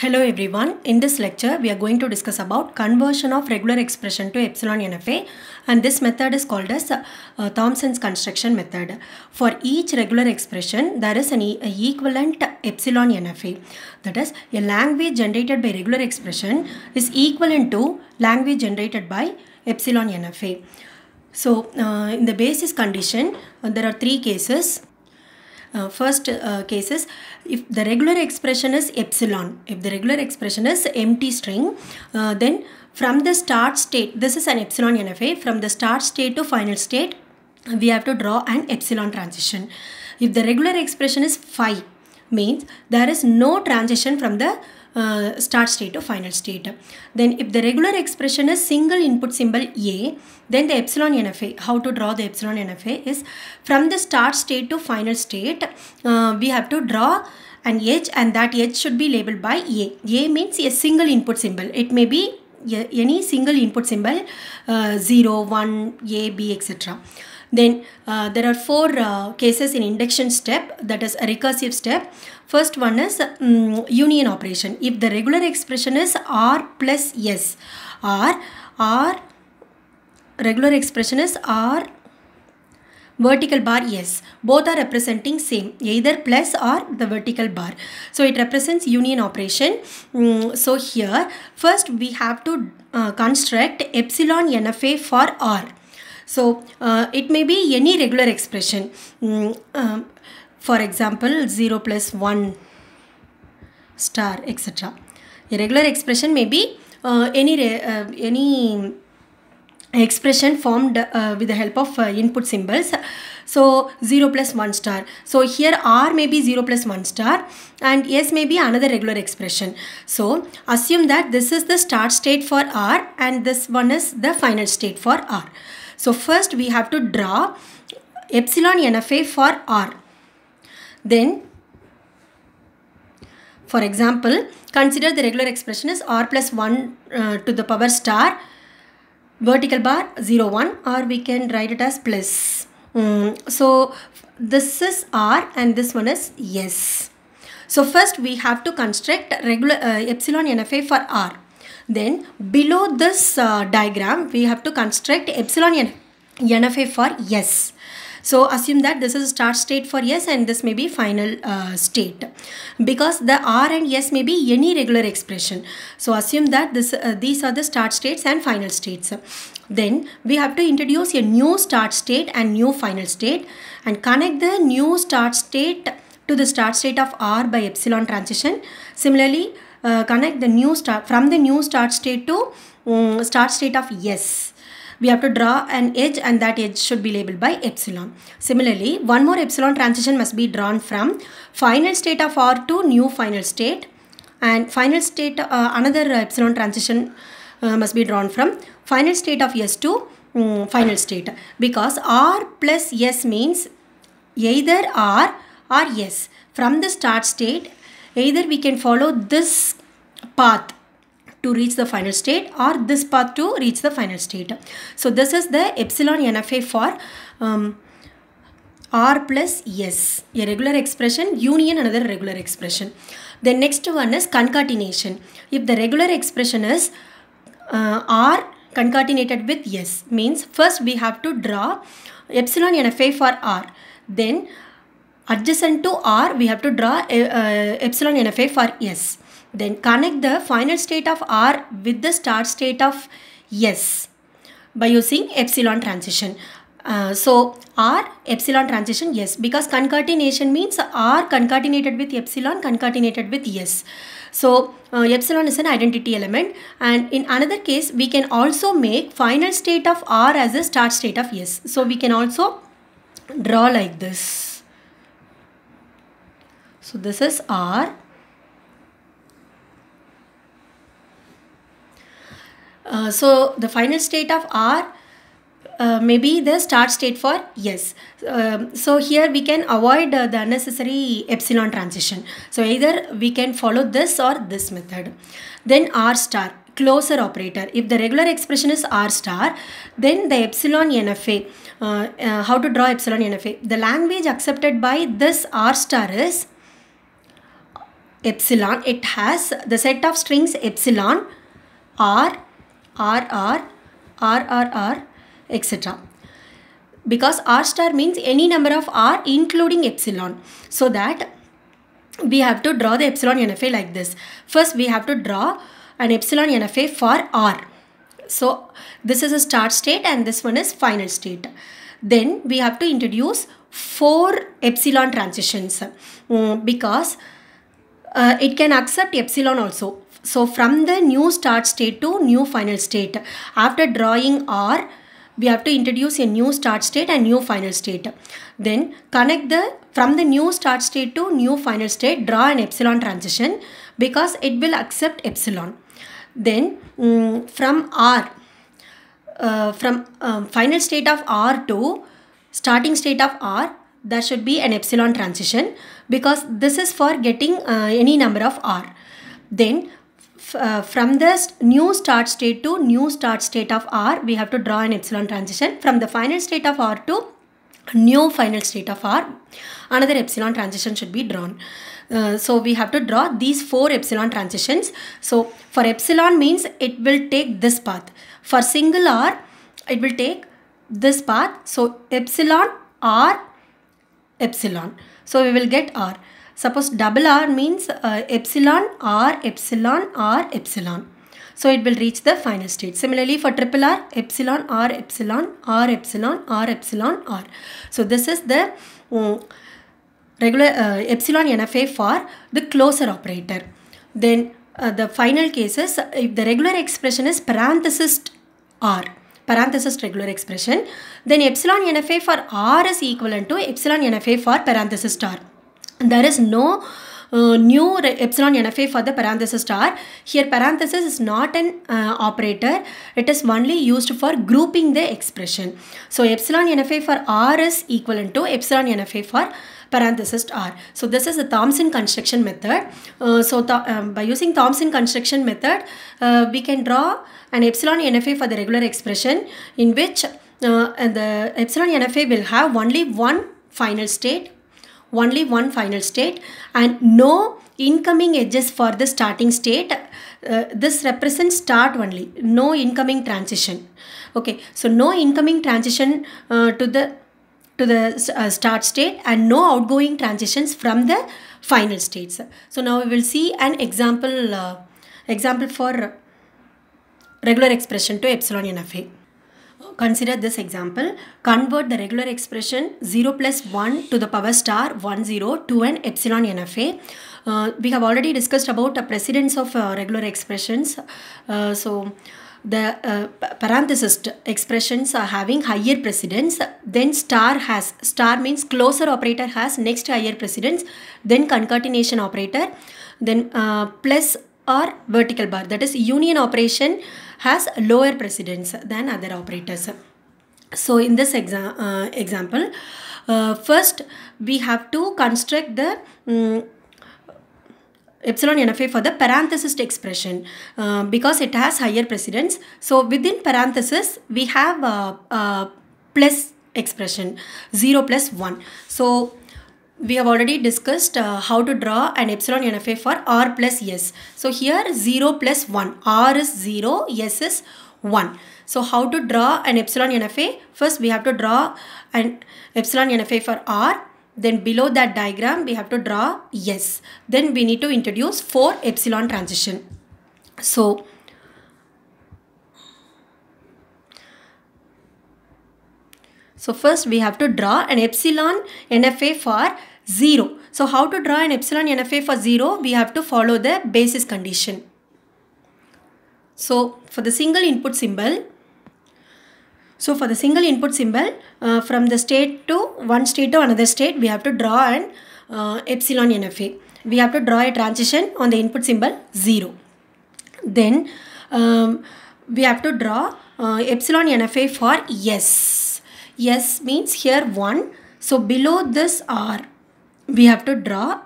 Hello everyone. In this lecture, we are going to discuss about conversion of regular expression to epsilon NFA and this method is called as uh, Thomson's construction method. For each regular expression, there is an e equivalent epsilon NFA. That is, a language generated by regular expression is equivalent to language generated by epsilon NFA. So, uh, in the basis condition, uh, there are three cases uh, first uh, case is if the regular expression is epsilon, if the regular expression is empty string, uh, then from the start state, this is an epsilon NFA, from the start state to final state, we have to draw an epsilon transition. If the regular expression is phi, means there is no transition from the uh, start state to final state. Then if the regular expression is single input symbol A, then the epsilon NFA, how to draw the epsilon NFA is from the start state to final state, uh, we have to draw an edge and that edge should be labeled by A. A means a single input symbol. It may be any single input symbol uh, 0, 1, A, B, etc. Then uh, there are four uh, cases in induction step that is a recursive step. First one is um, union operation. If the regular expression is R plus S, R R regular expression is R vertical bar yes both are representing same either plus or the vertical bar so it represents union operation mm, so here first we have to uh, construct epsilon nfa for r so uh, it may be any regular expression. Mm, um, for example, 0 plus 1 star etc. A regular expression may be uh, any, uh, any expression formed uh, with the help of uh, input symbols. So 0 plus 1 star. So here R may be 0 plus 1 star and S may be another regular expression. So assume that this is the start state for R and this one is the final state for R. So first we have to draw epsilon NFA for R. Then for example, consider the regular expression is r plus 1 uh, to the power star vertical bar 0 1 or we can write it as plus. Mm, so this is r and this one is s. So first we have to construct regular uh, epsilon NFA for r. Then below this uh, diagram, we have to construct epsilon n NFA for yes. So assume that this is start state for yes and this may be final uh, state because the R and yes may be any regular expression. So assume that this uh, these are the start states and final states. Then we have to introduce a new start state and new final state and connect the new start state to the start state of R by epsilon transition. Similarly, uh, connect the new start from the new start state to um, start state of yes we have to draw an edge and that edge should be labeled by epsilon. Similarly, one more epsilon transition must be drawn from final state of R to new final state and final state uh, another epsilon transition uh, must be drawn from final state of S to um, final state because R plus S means either R or S. From the start state either we can follow this path to reach the final state or this path to reach the final state. So this is the epsilon NFA for um, R plus S, a regular expression, union another regular expression. The next one is concatenation. If the regular expression is uh, R concatenated with S, means first we have to draw epsilon NFA for R. Then adjacent to R, we have to draw uh, uh, epsilon NFA for S. Then connect the final state of R with the start state of S by using epsilon transition. Uh, so R epsilon transition yes because concatenation means R concatenated with epsilon concatenated with yes. So uh, epsilon is an identity element and in another case we can also make final state of R as a start state of yes. So we can also draw like this. So this is R Uh, so the final state of R uh, may be the start state for yes. Um, so here we can avoid uh, the unnecessary epsilon transition. So either we can follow this or this method. Then R star closer operator. If the regular expression is R star, then the epsilon NFA, uh, uh, how to draw epsilon NFA. The language accepted by this R star is epsilon. It has the set of strings epsilon R RR, RRR, etc. Because R star means any number of R including epsilon. So that we have to draw the epsilon NFA like this. First we have to draw an epsilon NFA for R. So this is a start state and this one is final state. Then we have to introduce four epsilon transitions mm, because uh, it can accept epsilon also so from the new start state to new final state. After drawing R, we have to introduce a new start state and new final state. Then connect the from the new start state to new final state, draw an epsilon transition because it will accept epsilon. Then um, from R, uh, from um, final state of R to starting state of R, there should be an epsilon transition because this is for getting uh, any number of R. Then uh, from this new start state to new start state of R, we have to draw an epsilon transition from the final state of R to new final state of R. Another epsilon transition should be drawn. Uh, so we have to draw these four epsilon transitions. So for epsilon means it will take this path. For single R, it will take this path. So epsilon R epsilon. So we will get R. Suppose double R means uh, epsilon R epsilon R epsilon. So it will reach the final state. Similarly for triple R, epsilon R epsilon R epsilon R epsilon R. So this is the um, regular uh, epsilon NFA for the closer operator. Then uh, the final case is if the regular expression is parenthesis R parenthesis regular expression then epsilon NFA for R is equivalent to epsilon NFA for parenthesis R there is no uh, new epsilon NFA for the parenthesis star. Here parenthesis is not an uh, operator. It is only used for grouping the expression. So epsilon NFA for R is equivalent to epsilon NFA for parenthesis R. So this is the Thomson construction method. Uh, so th um, by using Thomson construction method, uh, we can draw an epsilon NFA for the regular expression in which uh, the epsilon NFA will have only one final state only one final state and no incoming edges for the starting state uh, this represents start only no incoming transition okay so no incoming transition uh, to the to the uh, start state and no outgoing transitions from the final states so now we will see an example uh, example for regular expression to epsilon in a consider this example. Convert the regular expression 0 plus 1 to the power star 1 0 to an epsilon NFA. Uh, we have already discussed about the precedence of uh, regular expressions. Uh, so the uh, parenthesis expressions are having higher precedence then star has star means closer operator has next higher precedence then concatenation operator then uh, plus or vertical bar that is union operation has lower precedence than other operators. So in this exa uh, example, uh, first we have to construct the um, epsilon NFA for the parenthesis expression uh, because it has higher precedence. So within parenthesis, we have a, a plus expression 0 plus 1. So we have already discussed uh, how to draw an epsilon NFA for R plus S. So here 0 plus 1. R is 0, S is 1. So how to draw an epsilon NFA? First we have to draw an epsilon NFA for R. Then below that diagram we have to draw S. Then we need to introduce 4 epsilon transition. So So first we have to draw an epsilon NFA for 0. So how to draw an epsilon NFA for 0? We have to follow the basis condition. So for the single input symbol, so for the single input symbol, uh, from the state to one state to another state, we have to draw an uh, epsilon NFA. We have to draw a transition on the input symbol 0. Then um, we have to draw uh, epsilon NFA for yes. S means here 1. So below this R, we have to draw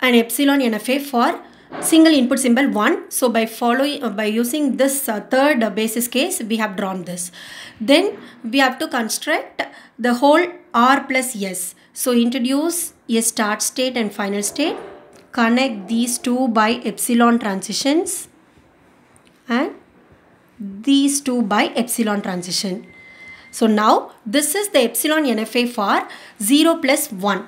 an epsilon NFA for single input symbol 1. So by following, uh, by using this uh, third basis case, we have drawn this. Then we have to construct the whole R plus S. So introduce a start state and final state. Connect these two by epsilon transitions and these two by epsilon transition. So now this is the epsilon NFA for 0 plus 1.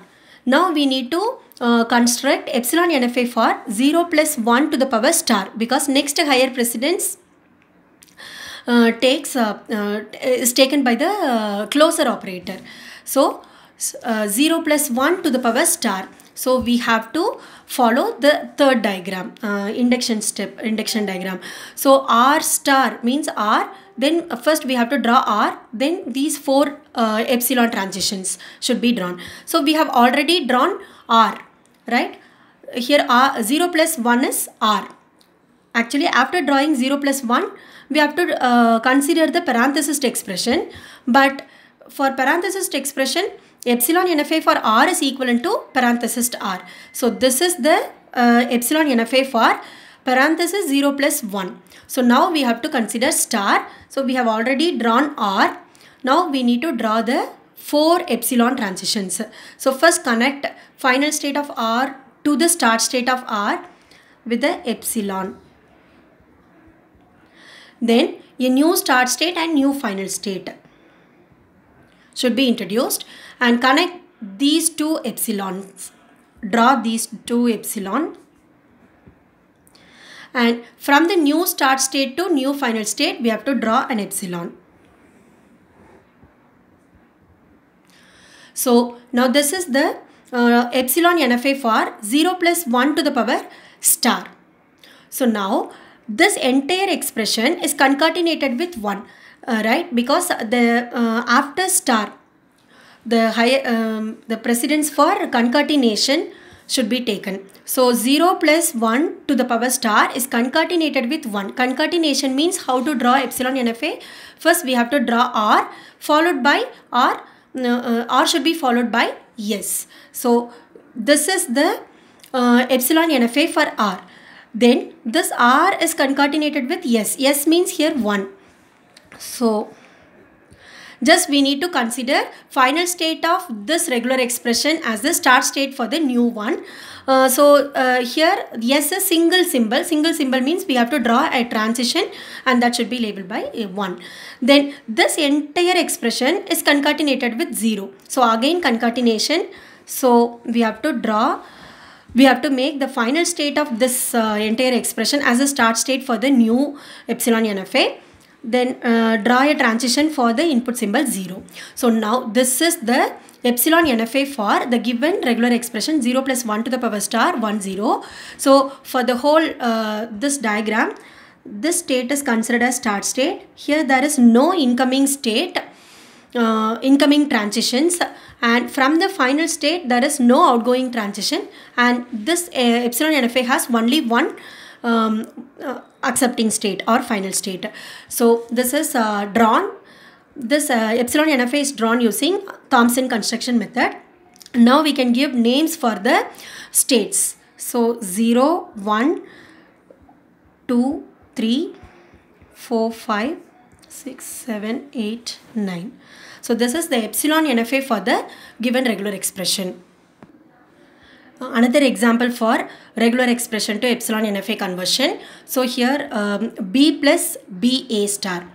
Now we need to uh, construct epsilon NFA for 0 plus 1 to the power star because next higher precedence uh, takes uh, uh is taken by the uh, closer operator. So uh, 0 plus 1 to the power star. So we have to follow the third diagram, uh, induction step, induction diagram. So R star means R, then first we have to draw R, then these four uh, epsilon transitions should be drawn. So we have already drawn R, right? Here R, 0 plus 1 is R. Actually after drawing 0 plus 1, we have to uh, consider the parenthesis expression. But for parenthesis expression, epsilon NFA for R is equivalent to parenthesis R. So this is the uh, epsilon NFA for parenthesis 0 plus 1. So now we have to consider star. So we have already drawn R. Now we need to draw the 4 epsilon transitions. So first connect final state of R to the start state of R with the epsilon. Then a new start state and new final state should be introduced and connect these two epsilons. Draw these two epsilon and from the new start state to new final state we have to draw an epsilon. So now this is the uh, epsilon NFA for 0 plus 1 to the power star. So now this entire expression is concatenated with 1 uh, right because the uh, after star the, high, um, the precedence for concatenation should be taken. So 0 plus 1 to the power star is concatenated with 1. Concatenation means how to draw epsilon NFA. First we have to draw R followed by R. Uh, R should be followed by S. So this is the uh, epsilon NFA for R. Then this R is concatenated with S. S means here 1. So just we need to consider final state of this regular expression as the start state for the new one. Uh, so uh, here yes a single symbol single symbol means we have to draw a transition and that should be labeled by a 1 then this entire expression is concatenated with 0 so again concatenation so we have to draw we have to make the final state of this uh, entire expression as a start state for the new epsilon nfa then uh, draw a transition for the input symbol 0. So now this is the epsilon NFA for the given regular expression 0 plus 1 to the power star 1 0. So for the whole uh, this diagram this state is considered as start state. Here there is no incoming state uh, incoming transitions and from the final state there is no outgoing transition and this uh, epsilon NFA has only one um, uh, accepting state or final state. So this is uh, drawn, this uh, epsilon NFA is drawn using Thomson construction method. Now we can give names for the states. So 0, 1, 2, 3, 4, 5, 6, 7, 8, 9. So this is the epsilon NFA for the given regular expression. Uh, another example for regular expression to epsilon NFA conversion. So here um, B plus BA star.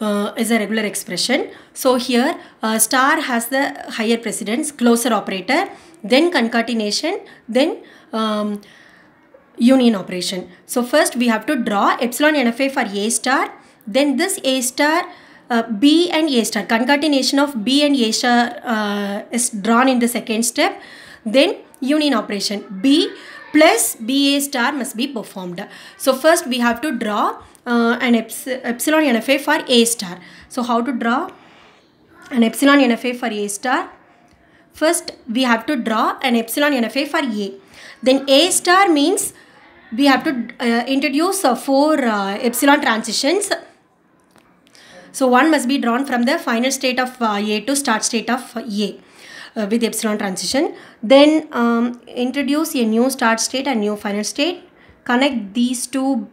Uh, is a regular expression. So here uh, star has the higher precedence, closer operator, then concatenation, then um, union operation. So first we have to draw epsilon NFA for A star, then this A star uh, B and A star, concatenation of B and A star uh, is drawn in the second step. Then union operation B plus BA star must be performed. So first we have to draw uh, an epsilon NFA for A star. So how to draw an epsilon NFA for A star? First we have to draw an epsilon NFA for A. Then A star means we have to uh, introduce uh, four uh, epsilon transitions. So one must be drawn from the final state of uh, A to start state of A uh, with epsilon transition. Then um, introduce a new start state and new final state. Connect these two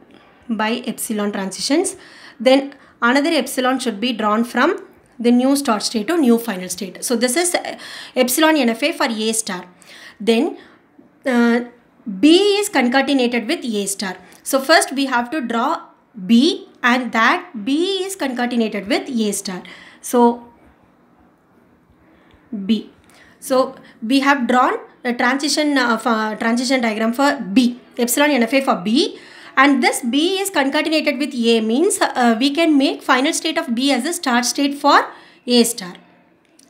by epsilon transitions. Then another epsilon should be drawn from the new start state to new final state. So this is uh, epsilon NFA for A star. Then uh, B is concatenated with A star. So first we have to draw B and that B is concatenated with A star. So B. So we have drawn a transition, uh, uh, transition diagram for B, epsilon NFA for B and this B is concatenated with A means uh, we can make final state of B as a start state for A star.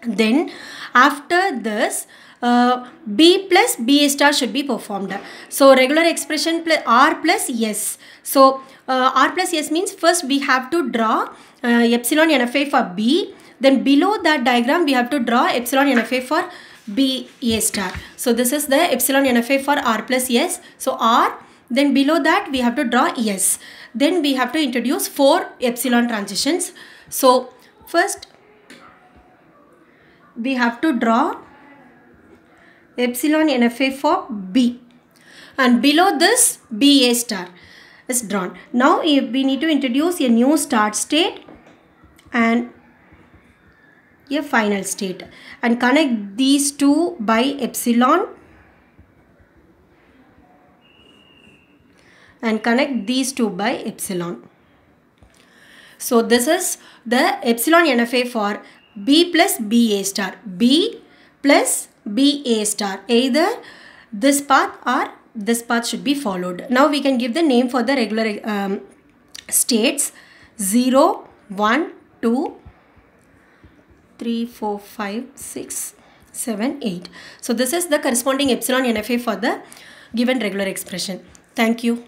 Then after this uh, B plus B star should be performed. So regular expression plus R plus S. So uh, R plus S means first we have to draw uh, epsilon NFA for B then below that diagram, we have to draw epsilon NFA for B A star. So this is the epsilon NFA for R plus S. So R, then below that we have to draw S. Then we have to introduce four epsilon transitions. So first we have to draw epsilon NFA for B and below this B A star is drawn. Now we need to introduce a new start state and a final state and connect these two by epsilon and connect these two by epsilon. So this is the epsilon NFA for B plus BA star. B plus BA star. Either this path or this path should be followed. Now we can give the name for the regular um, states 0, 1, 2, 3, 4, 5, 6, 7, 8. So this is the corresponding epsilon NFA for the given regular expression. Thank you.